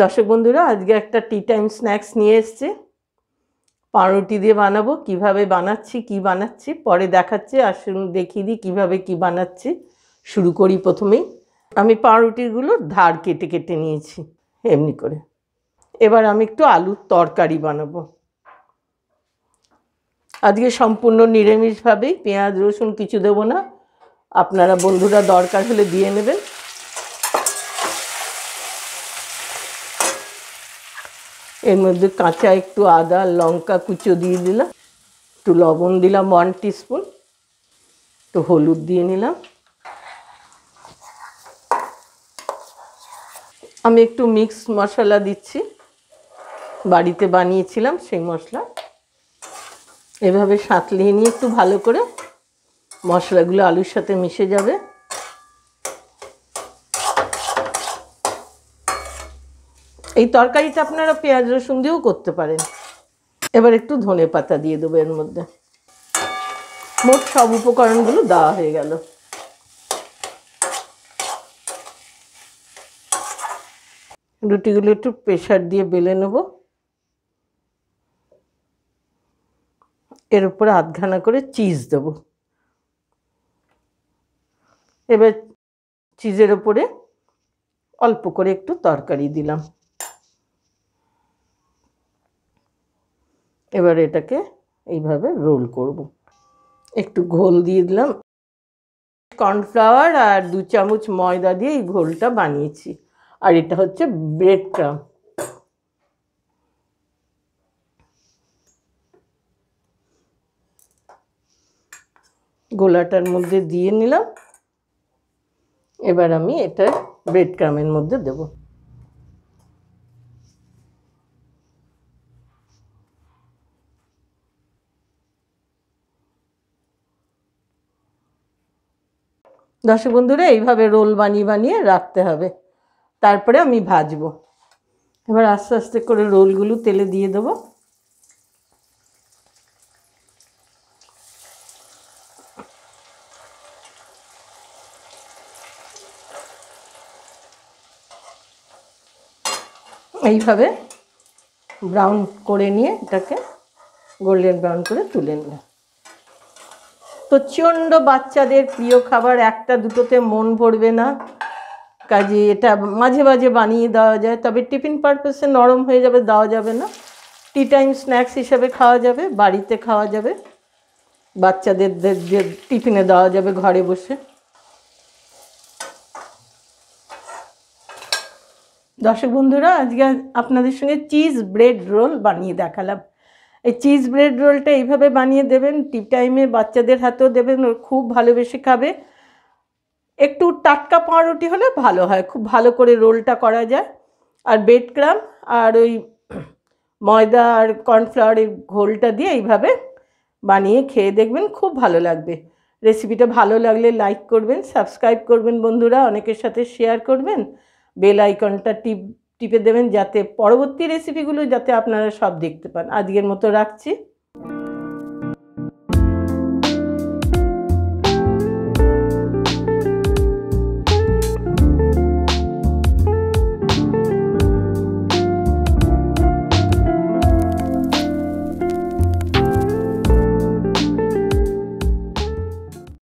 দর্শক বন্ধুরা আজকে একটা টি টাইম স্ন্যাক্স নিয়ে এসছে পাউরুটি দিয়ে বানাবো কিভাবে বানাচ্ছি কি বানাচ্ছি পরে দেখাচ্ছি আসুন দেখিয়ে দিই কীভাবে কী বানাচ্ছি শুরু করি প্রথমেই আমি পাউরুটিগুলো ধার কেটে কেটে নিয়েছি এমনি করে এবার আমি একটু আলুর তরকারি বানাবো আজকে সম্পূর্ণ নিরামিষভাবেই পেঁয়াজ রসুন কিছু দেবো না আপনারা বন্ধুরা দরকার হলে দিয়ে নেবেন এর মধ্যে কাঁচা একটু আদা লঙ্কা কুচো দিয়ে দিলাম একটু লবণ দিলাম ওয়ান টিস্পুন একটু হলুদ দিয়ে নিলাম আমি একটু মিক্স মশলা দিচ্ছি বাড়িতে বানিয়েছিলাম সেই মশলা এভাবে সাঁতলিয়ে নিয়ে একটু ভালো করে মশলাগুলো আলুর সাথে মিশে যাবে এই তরকারিটা আপনারা পেঁয়াজ রসুন দিয়েও করতে পারেন এবার একটু ধনে পাতা দিয়ে দেবো এর মধ্যে মোট সব উপকরণগুলো দেওয়া হয়ে গেল রুটিগুলো একটু প্রেশার দিয়ে বেলে নেব এর উপরে আধখানা করে চিজ দেব এবার চিজের ওপরে অল্প করে একটু তরকারি দিলাম এবার এটাকে এইভাবে রোল করব। একটু ঘোল দিয়ে দিলাম কর্নফ্লাওয়ার আর দু চামচ ময়দা দিয়ে এই ঘোলটা বানিয়েছি আর এটা হচ্ছে ব্রেড ক্রাম গোলাটার মধ্যে দিয়ে নিলাম এবার আমি এটা ব্রেড ক্রামের মধ্যে দেবো দর্শক বন্ধুরা এইভাবে রোল বানিয়ে বানিয়ে রাখতে হবে তারপরে আমি ভাজবো এবার আস্তে আস্তে করে রোলগুলো তেলে দিয়ে দেবো এইভাবে ব্রাউন করে নিয়ে এটাকে গোল্ডেন ব্রাউন করে তুলে নিলাম প্রচণ্ড বাচ্চাদের প্রিয় খাবার একটা দুটোতে মন ভরবে না কাজে এটা মাঝে মাঝে বানিয়ে দেওয়া যায় তবে টিফিন পারপাসে নরম হয়ে যাবে দেওয়া যাবে না টি টাইম স্ন্যাক্স হিসাবে খাওয়া যাবে বাড়িতে খাওয়া যাবে বাচ্চাদের যে টিফিনে দেওয়া যাবে ঘরে বসে দর্শক বন্ধুরা আজকে আপনাদের সঙ্গে চিজ ব্রেড রোল বানিয়ে দেখালাম এই চিজ ব্রেড রোলটা এইভাবে বানিয়ে দেবেন টি টাইমে বাচ্চাদের হাতেও দেবেন ওর খুব ভালোবেসে খাবে একটু টাটকা পাউরুটি হলে ভালো হয় খুব ভালো করে রোলটা করা যায় আর বেড ক্রাম আর ওই ময়দা আর কর্নফ্লাওয়ারের ঘোলটা দিয়ে এইভাবে বানিয়ে খেয়ে দেখবেন খুব ভালো লাগবে রেসিপিটা ভালো লাগলে লাইক করবেন সাবস্ক্রাইব করবেন বন্ধুরা অনেকের সাথে শেয়ার করবেন বেল আইকনটা টিপ টিপে দেবেন যাতে পরবর্তী রেসিপিগুলো যাতে আপনারা সব দেখতে পান আজকের মতো রাখছি